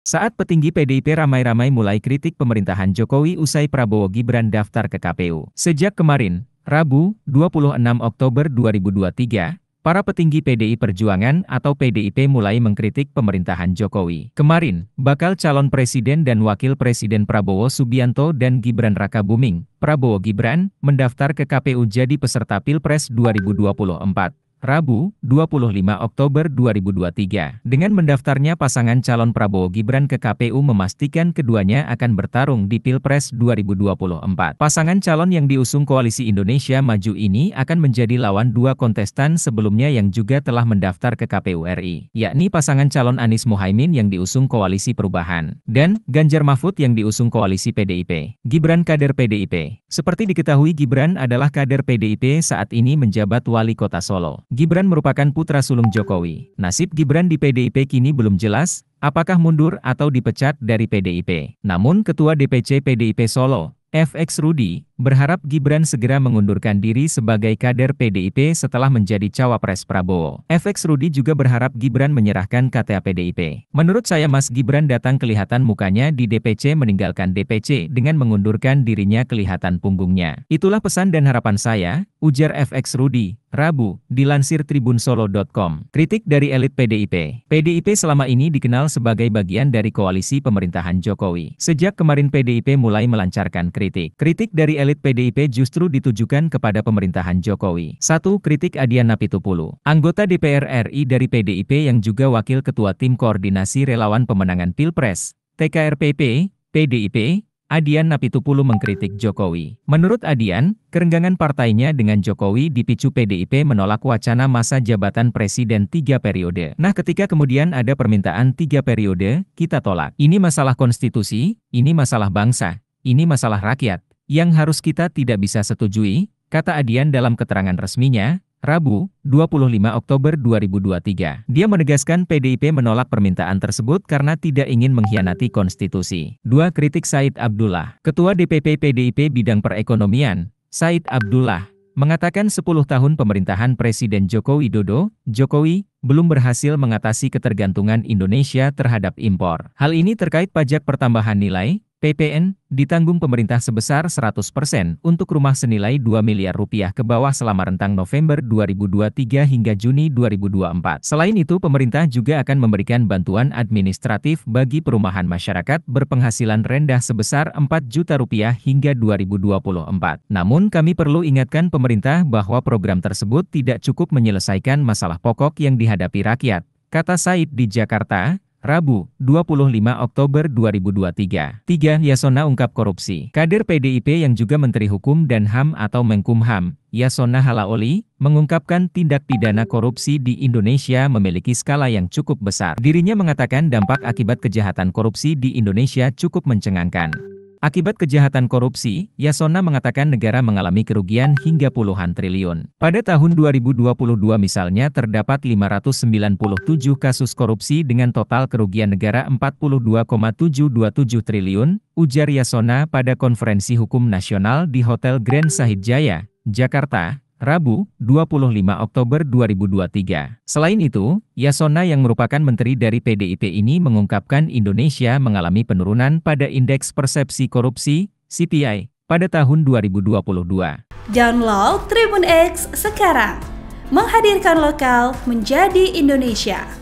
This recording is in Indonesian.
Saat petinggi PDIP ramai-ramai mulai kritik pemerintahan Jokowi usai Prabowo Gibran daftar ke KPU. Sejak kemarin, Rabu, 26 Oktober 2023, para petinggi PDI Perjuangan atau PDIP mulai mengkritik pemerintahan Jokowi. Kemarin, bakal calon presiden dan wakil presiden Prabowo Subianto dan Gibran Raka Buming, Prabowo Gibran, mendaftar ke KPU jadi peserta Pilpres 2024. Rabu, 25 Oktober 2023. Dengan mendaftarnya pasangan calon Prabowo Gibran ke KPU memastikan keduanya akan bertarung di Pilpres 2024. Pasangan calon yang diusung Koalisi Indonesia Maju ini akan menjadi lawan dua kontestan sebelumnya yang juga telah mendaftar ke KPU RI, yakni pasangan calon Anies Mohaimin yang diusung Koalisi Perubahan, dan Ganjar Mahfud yang diusung Koalisi PDIP. Gibran kader PDIP. Seperti diketahui Gibran adalah kader PDIP saat ini menjabat wali kota Solo. Gibran merupakan putra sulung Jokowi. Nasib Gibran di PDIP kini belum jelas, apakah mundur atau dipecat dari PDIP. Namun Ketua DPC PDIP Solo, FX Rudi berharap Gibran segera mengundurkan diri sebagai kader PDIP setelah menjadi cawapres Prabowo. FX Rudi juga berharap Gibran menyerahkan KTA PDIP. Menurut saya Mas Gibran datang kelihatan mukanya di DPC meninggalkan DPC dengan mengundurkan dirinya kelihatan punggungnya. Itulah pesan dan harapan saya, ujar FX Rudi, Rabu, dilansir tribunsolo.com. Kritik dari elit PDIP. PDIP selama ini dikenal sebagai bagian dari koalisi pemerintahan Jokowi. Sejak kemarin PDIP mulai melancarkan kritik. Kritik dari elit PDIP justru ditujukan kepada pemerintahan Jokowi. Satu kritik Adian Napitupulu, anggota DPR RI dari PDIP yang juga wakil ketua tim koordinasi relawan pemenangan Pilpres, TKRPP, PDIP, Adian Napitupulu mengkritik Jokowi. Menurut Adian, kerenggangan partainya dengan Jokowi dipicu PDIP menolak wacana masa jabatan presiden tiga periode. Nah ketika kemudian ada permintaan tiga periode, kita tolak. Ini masalah konstitusi, ini masalah bangsa, ini masalah rakyat, yang harus kita tidak bisa setujui, kata Adian dalam keterangan resminya, Rabu, 25 Oktober 2023. Dia menegaskan PDIP menolak permintaan tersebut karena tidak ingin mengkhianati konstitusi. Dua kritik Said Abdullah. Ketua DPP PDIP bidang perekonomian, Said Abdullah, mengatakan 10 tahun pemerintahan Presiden Joko Widodo, Jokowi, belum berhasil mengatasi ketergantungan Indonesia terhadap impor. Hal ini terkait pajak pertambahan nilai, PPN ditanggung pemerintah sebesar 100% untuk rumah senilai 2 miliar rupiah ke bawah selama rentang November 2023 hingga Juni 2024. Selain itu, pemerintah juga akan memberikan bantuan administratif bagi perumahan masyarakat berpenghasilan rendah sebesar 4 juta rupiah hingga 2024. Namun, kami perlu ingatkan pemerintah bahwa program tersebut tidak cukup menyelesaikan masalah pokok yang dihadapi rakyat, kata Said di Jakarta, Rabu, 25 Oktober 2023. 3. Yasona ungkap korupsi. Kader PDIP yang juga Menteri Hukum dan HAM atau Menkumham, Yasona Halaoli, mengungkapkan tindak pidana korupsi di Indonesia memiliki skala yang cukup besar. Dirinya mengatakan dampak akibat kejahatan korupsi di Indonesia cukup mencengangkan. Akibat kejahatan korupsi, Yasona mengatakan negara mengalami kerugian hingga puluhan triliun. Pada tahun 2022 misalnya terdapat 597 kasus korupsi dengan total kerugian negara 42,727 triliun, ujar Yasona pada konferensi hukum nasional di Hotel Grand Sahid Jaya, Jakarta, Rabu, 25 Oktober 2023. Selain itu, Yasona yang merupakan menteri dari PDIP ini mengungkapkan Indonesia mengalami penurunan pada Indeks Persepsi Korupsi, CPI, pada tahun 2022. Download Tribun X sekarang. Menghadirkan lokal menjadi Indonesia.